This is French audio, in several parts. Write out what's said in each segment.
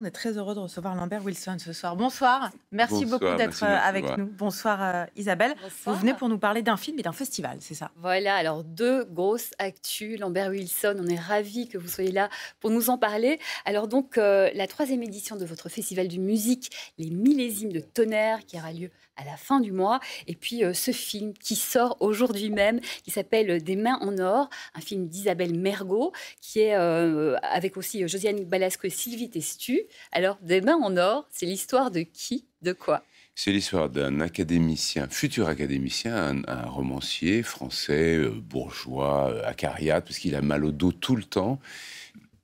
On est très heureux de recevoir Lambert Wilson ce soir. Bonsoir, merci beaucoup d'être euh, avec nous. Bonsoir euh, Isabelle. Vous venez pour nous parler d'un film et d'un festival, c'est ça Voilà, alors deux grosses actus. Lambert Wilson, on est ravis que vous soyez là pour nous en parler. Alors donc, euh, la troisième édition de votre festival de musique, Les Millésimes de Tonnerre, qui aura lieu à la fin du mois. Et puis ce film qui sort aujourd'hui même, qui s'appelle Des mains en or, un film d'Isabelle Mergot, qui est avec aussi Josiane Balasque et Sylvie Testu. Alors, Des mains en or, c'est l'histoire de qui, de quoi c'est l'histoire d'un académicien, futur académicien, un, romancier français, euh, bourgeois, euh, acariat parce qu'il a mal au dos tout le temps,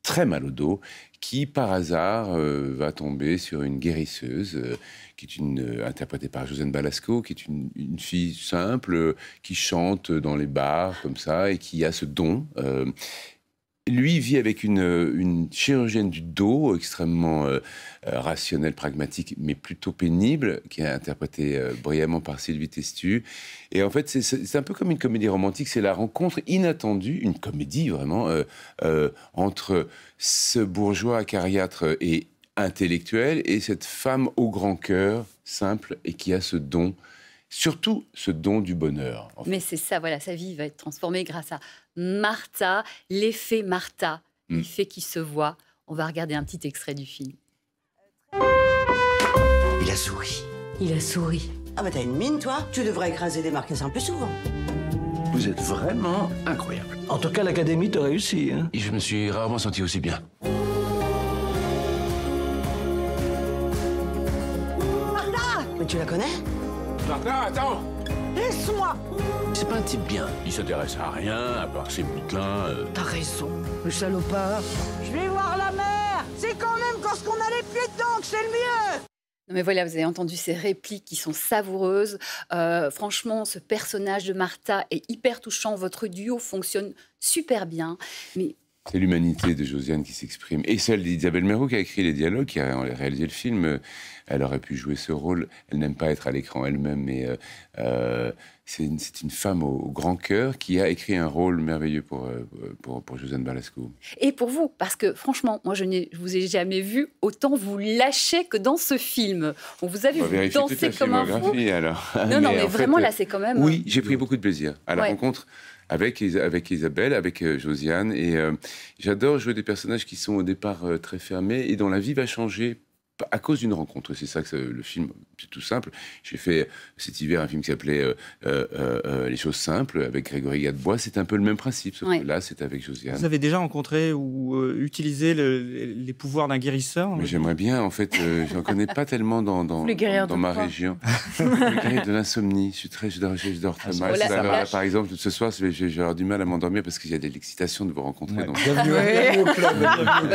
très mal au dos, qui par hasard euh, va tomber sur une guérisseuse, qui est une, interprétée par Josène Balasco, qui est une, une fille simple, qui chante dans les bars comme ça, et qui a ce don lui vit avec euh, une, chirurgienne du dos extrêmement euh, euh, rationnelle, pragmatique, mais plutôt pénible, qui est interprétée brillamment par Sylvie Testu. Et en fait, c'est un peu comme une comédie romantique, c'est la rencontre inattendue, une comédie vraiment, entre ce bourgeois acariâtre et intellectuel et cette femme au grand cœur, simple, et qui a ce don surtout ce don du bonheur. Mais c'est ça, voilà, sa vie va être transformée grâce à Martha, l'effet Martha, mm. l'effet qui se voit. On va regarder un petit extrait du film. Il a souri. Il a souri. Ah bah t'as une mine, toi Tu devrais écraser des un plus souvent. Vous êtes vraiment incroyable. En tout cas, l'académie te réussi. Hein. Et je me suis rarement senti aussi bien. Martha Mais tu la connais Martin, attends Laisse-moi C'est pas un type bien. Il s'intéresse à rien, à part ses bouquins. Euh. T'as raison, le salopard. Je vais voir la mer C'est quand même quand ce qu'on a les pieds dedans que c'est le mieux non mais voilà, vous avez entendu ces répliques qui sont savoureuses. Euh, franchement, ce personnage de Martha est hyper touchant. Votre duo fonctionne super bien. Mais c'est l'humanité de Josiane qui s'exprime. Et celle d'Isabelle Merou qui a écrit les dialogues, qui a euh, réalisé le film. Euh, elle aurait pu jouer ce rôle. Elle n'aime pas être à l'écran elle-même, mais euh, c'est une, femme au, grand cœur qui a écrit un rôle merveilleux pour, pour, Josiane Balasco. Et pour vous, parce que franchement, moi je ne vous ai jamais vu autant vous lâcher que dans ce film. On vous avez vu danser comme un fou. Non, non, vraiment là c'est quand même. Oui, j'ai pris beaucoup de plaisir à la rencontre avec, avec Isabelle, avec euh, Josiane. Et euh, j'adore jouer des personnages qui sont au départ euh, très fermés et dont la vie va changer à cause d'une rencontre. C'est ça que le film c'est tout simple. J'ai fait cet hiver un film qui s'appelait euh, euh, euh, Les choses simples avec Grégory Gadebois. C'est un peu le même principe, là, c'est avec Josiane. Vous avez déjà rencontré ou utilisé les pouvoirs d'un guérisseur J'aimerais bien, en fait, je n'en connais pas tellement dans, ma région. le guérir de l'insomnie. Je, suis je, dors, très ah, mal. par exemple, ce soir, j'aurai du mal à m'endormir parce qu'il y a de l'excitation de vous rencontrer.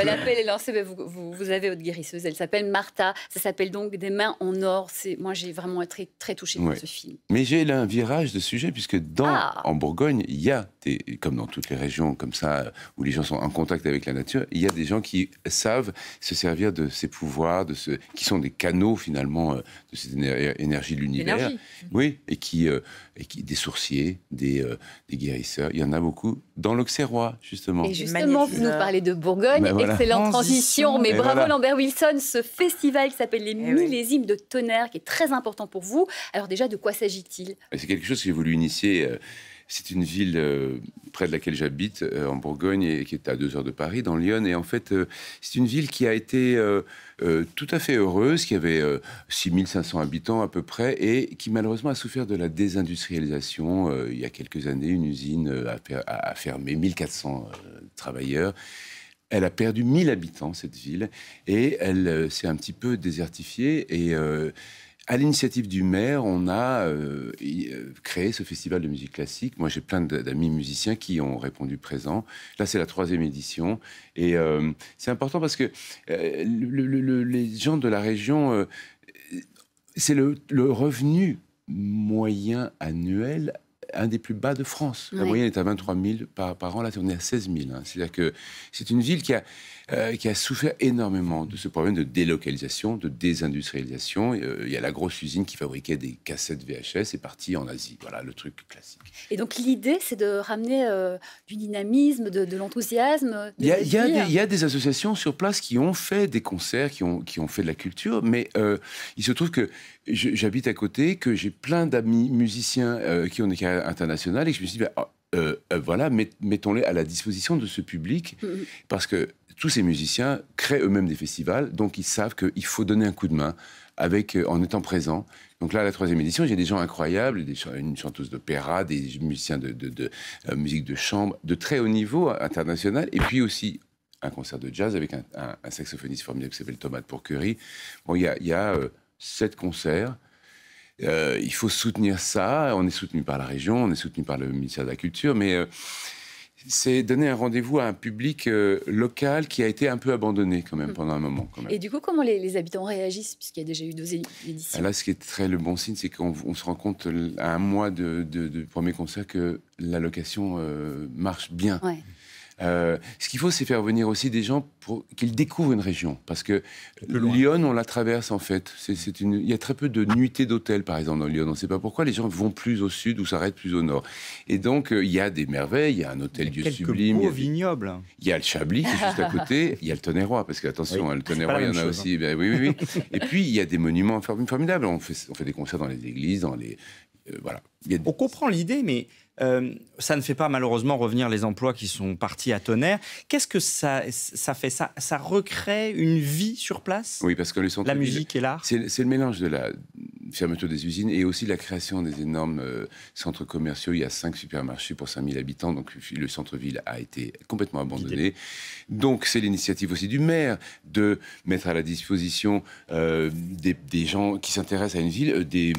L'appel est lancé, vous, vous avez votre guérisseuse. Elle s'appelle Martha. Ça s'appelle donc Des mains en or moi, j'ai vraiment été très, touchée par ce film. Mais j'ai là un virage de sujet, puisque dans, ah. en Bourgogne, il y a, des, comme dans toutes les régions comme ça, où les gens sont en contact avec la nature, il y a des gens qui savent se servir de ces pouvoirs, de ce, qui sont des canaux, finalement, euh, de cette énergie de l'univers. Oui, et qui, euh, et qui, des sourciers, des, euh, des guérisseurs, il y en a beaucoup dans l'Auxerrois, justement. Et justement, vous nous parlez de Bourgogne, ben excellente transition, mais bravo Lambert Wilson, ce festival qui s'appelle Les eh Millésimes de Tonnerre qui est très important pour vous. Alors déjà, de quoi s'agit-il C'est quelque chose que j'ai voulu initier. Euh, c'est une ville euh, près de laquelle j'habite, euh, en Bourgogne, et qui est à deux heures de Paris, dans Lyon. Et en fait, c'est une ville qui a été tout à fait heureuse, qui avait 6500 habitants à peu près, et qui malheureusement a souffert de la désindustrialisation. il y a quelques années, une usine a, a fermé 1400 travailleurs. Elle a perdu 1000 habitants, cette ville, et elle euh, s'est un petit peu désertifiée. Et euh, à l'initiative du maire, on a euh, créé ce festival de musique classique. Moi, j'ai plein d'amis musiciens qui ont répondu présent. Là, c'est la troisième édition. Et c'est important parce que les gens de la région, c'est le revenu moyen annuel un des plus bas de France. La moyenne est à 23 000 par, par an. Là, on est à 16 000. Hein. C'est-à-dire que c'est une ville qui a, euh, qui a souffert énormément de ce problème de délocalisation, de désindustrialisation. Euh, il y a la grosse usine qui fabriquait des cassettes VHS et partie en Asie. Voilà le truc classique. Et donc l'idée, c'est de ramener euh, du dynamisme, de, l'enthousiasme. Il y, a des associations sur place qui ont fait des concerts, qui ont, qui ont fait de la culture, mais il se trouve que j'habite à côté, que j'ai plein d'amis musiciens qui ont des carrières internationales et je me suis dit, bah, oh, voilà, mettons-les à la disposition de ce public, mm-hmm. parce que tous ces musiciens créent eux-mêmes des festivals, donc ils savent qu'il faut donner un coup de main avec, euh, en étant présent. Donc là, la troisième édition, j'ai des gens incroyables, une chanteuse d'opéra, des musiciens de, euh, musique de chambre, de très haut niveau international, et puis aussi un concert de jazz avec un, saxophoniste formidable qui s'appelle Thomas pour Curry. Bon, il y a, euh, sept concerts. il faut soutenir ça. On est soutenu par la région, on est soutenu par le ministère de la Culture, mais c'est donner un rendez-vous à un public euh, local qui a été un peu abandonné quand même mm. pendant un moment. Et du coup, comment les, habitants réagissent puisqu'il y a déjà eu deux éditions ah Là, ce qui est très le bon signe, c'est qu'on se rend compte à un mois de, premier concert que la location euh, marche bien. Euh, ce qu'il faut, c'est faire venir aussi des gens pour qu'ils découvrent une région. Parce que Lyon, on la traverse en fait. Il y a très peu de nuitées d'hôtels, par exemple, dans Lyon. On ne sait pas pourquoi les gens vont plus au sud ou s'arrêtent plus au nord. Et donc, euh, il y a des merveilles. Il y a un hôtel Dieu sublime. il y a des... vignobles. Il y a le Chablis qui est juste à côté. Il y a le Tonnerrois, parce qu'attention, hein, le Tonnerrois, il y en a aussi. Hein. Ben Et puis, il y a des monuments formidables. On fait, des concerts dans les églises, dans les. Euh, voilà. On comprend l'idée, mais euh, ça ne fait pas malheureusement revenir les emplois qui sont partis à tonnerre. Qu'est-ce que ça, ça fait ça, ça recrée une vie sur place Oui, parce que le centre-ville... La musique est là. C'est le mélange de la fermeture des usines et aussi la création des énormes euh, centres commerciaux. Il y a cinq supermarchés pour 5000 habitants, donc le centre-ville a été complètement abandonné. Donc c'est l'initiative aussi du maire de mettre à la disposition euh, des, des, gens qui s'intéressent à une ville des,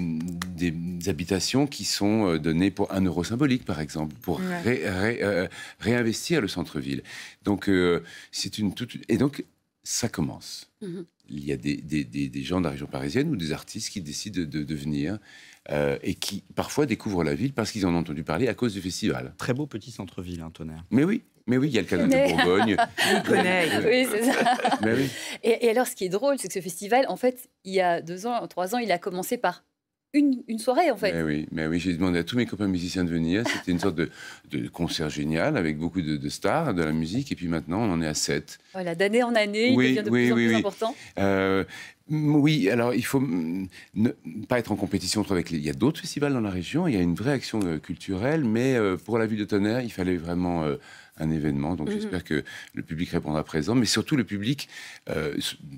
des habitations qui sont euh, données pour un euro symbolique, par exemple, pour euh, réinvestir le centre-ville. Donc, euh, c'est une toute. Et donc, ça commence. Mhm. Il y a des, gens de la région parisienne ou des artistes qui décident de, venir et qui parfois découvrent la ville parce qu'ils en ont entendu parler à cause du festival. Très beau petit centre-ville, un hein, Tonnerre. Mais oui, mais oui, il y a le canal de Bourgogne. oui, c'est ça. Et, et, alors, ce qui est drôle, c'est que ce festival, en fait, il y a deux ans, trois ans, il a commencé par une, soirée en fait. Mais oui, mais oui j'ai demandé à tous mes copains musiciens de venir. C'était une sorte de, concert génial avec beaucoup de, stars, de la musique. Et puis maintenant, on en est à sept. Voilà, d'année en année, oui, il devient de plus en plus important. Euh, oui, alors il faut mm, ne pas être en compétition avec les... Il y a d'autres festivals dans la région, il y a une vraie action euh, culturelle, mais euh, pour la ville de Tonnerre, il fallait vraiment un événement. Donc mhm. j'espère que le public répondra présent, mais surtout le public euh,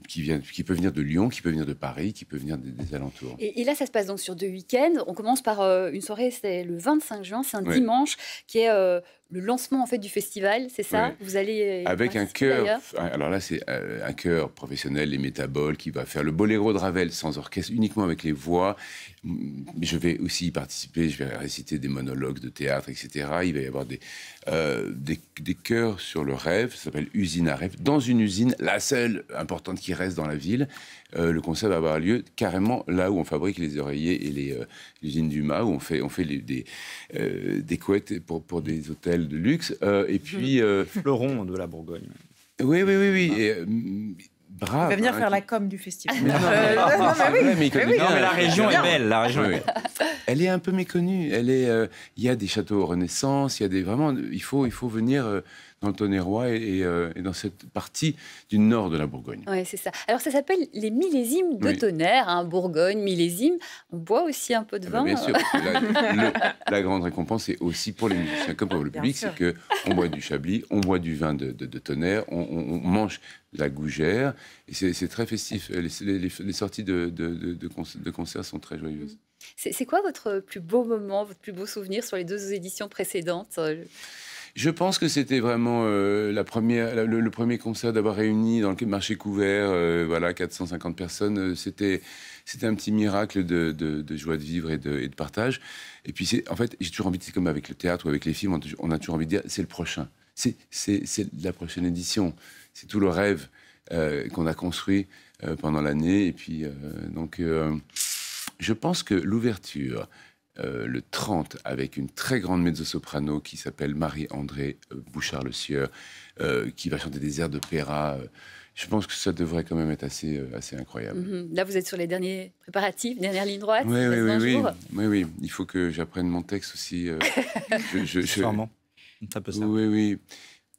qui, vient, qui peut venir de Lyon, qui peut venir de Paris, qui peut venir des, alentours. Et, là, ça se passe donc sur deux week-ends. On commence par euh, une soirée, c'est le 25 juin, c'est un dimanche, qui est euh, le lancement en fait du festival, c'est ça Vous allez euh, avec un chœur. Ah, alors là, c'est euh, un chœur professionnel, les Métaboles, qui va faire le Boléro de Ravel sans orchestre, uniquement avec les voix. Mm, je vais aussi y participer. Je vais réciter des monologues de théâtre, etc. Il va y avoir euh, des des, chœurs sur le rêve. Ça s'appelle Usine à rêve. Dans une usine, la seule importante qui reste dans la ville. le concert va avoir lieu carrément là où on fabrique les oreillers et les usines l'usine du mât où on fait on fait des des couettes pour pour des hôtels de luxe, euh, et puis... Euh, Fleuron de la Bourgogne. Oui, oui, oui, oui. Euh, il va venir hein, faire la com du festival. non, mais, la région est belle, Elle est un peu méconnue. Elle est, il y a des châteaux Renaissance, il y a des vraiment. Il faut, il faut venir dans euh, et, dans cette partie du nord de la Bourgogne. Oui, c'est ça. Alors, ça s'appelle les millésimes de Tonnerre, hein, Bourgogne, millésime. On boit aussi un peu de ah bah vin. bien sûr. Euh. la, grande récompense est aussi pour les musiciens, comme pour le public, c'est qu'on boit du chablis, on boit du vin de, Tonnerre, on, mange la gougère. Et c'est très festif. Les, sorties de, de, de, concerts sont très joyeuses. C'est quoi votre plus beau moment, votre plus beau souvenir sur les deux éditions précédentes euh, je pense que c'était vraiment euh, la première, le, premier concert d'avoir réuni dans le marché couvert, euh, voilà, 450 personnes. Euh, c'était, c'était un petit miracle de, de, joie de vivre et de, et de partage. Et puis, c'est, en fait, j'ai toujours envie, c'est comme avec le théâtre ou avec les films, on a toujours envie de dire, c'est le prochain. C'est, c'est, la prochaine édition. C'est tout le rêve qu'on a construit pendant l'année. Et puis, donc, je pense que l'ouverture, euh, le 30 avec une très grande mezzo-soprano qui s'appelle Marie-André euh, Bouchard-Le-Sieur, euh, qui va chanter des airs d'opéra. Je pense que ça devrait quand même être assez, assez incroyable. Mhm. Là, vous êtes sur les derniers préparatifs, dernière ligne droite. Oui, oui, oui, Il faut que j'apprenne mon texte aussi. Euh, je, Oui, oui.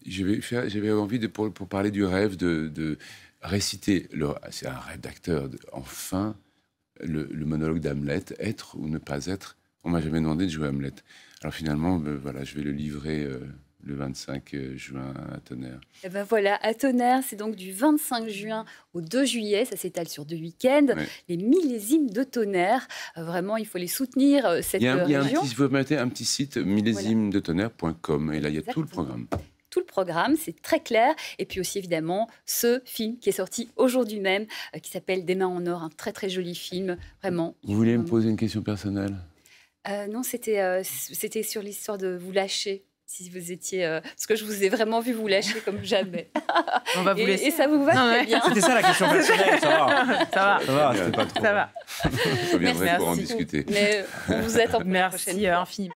J'avais envie de, pour, parler du rêve de, de réciter. C'est un rêve d'acteur. Enfin, le monologue d'Hamlet, être ou ne pas être on m'a jamais demandé de jouer Hamlet. Alors finalement, euh, voilà, je vais le livrer euh, le 25 euh, juin à Tonnerre. Eh ben voilà, à Tonnerre, c'est donc du 25 juin au 2 juillet, ça s'étale sur deux week-ends, les millésimes de Tonnerre. vraiment, il faut les soutenir, cette il région. Il y a un petit, vous mettez un petit site, millésimesdetonnerre.com, et là, il y a tout le programme tout le programme, c'est très clair. Et puis aussi évidemment ce film qui est sorti aujourd'hui même, qui s'appelle Des mains en or, un très très joli film, vraiment. Vous voulez me poser une question personnelle euh, Non, c'était euh, c'était sur l'histoire de vous lâcher. Si vous étiez, euh, parce que je vous ai vraiment vu vous lâcher comme jamais. On va vous et, laisser. Et ça vous va très bien. C'était ça la question personnelle. Ça va. Ça va. Ça va. pas trop. Ça va. Je reviendrai pour en discuter. Mais vous êtes en Merci euh, infiniment.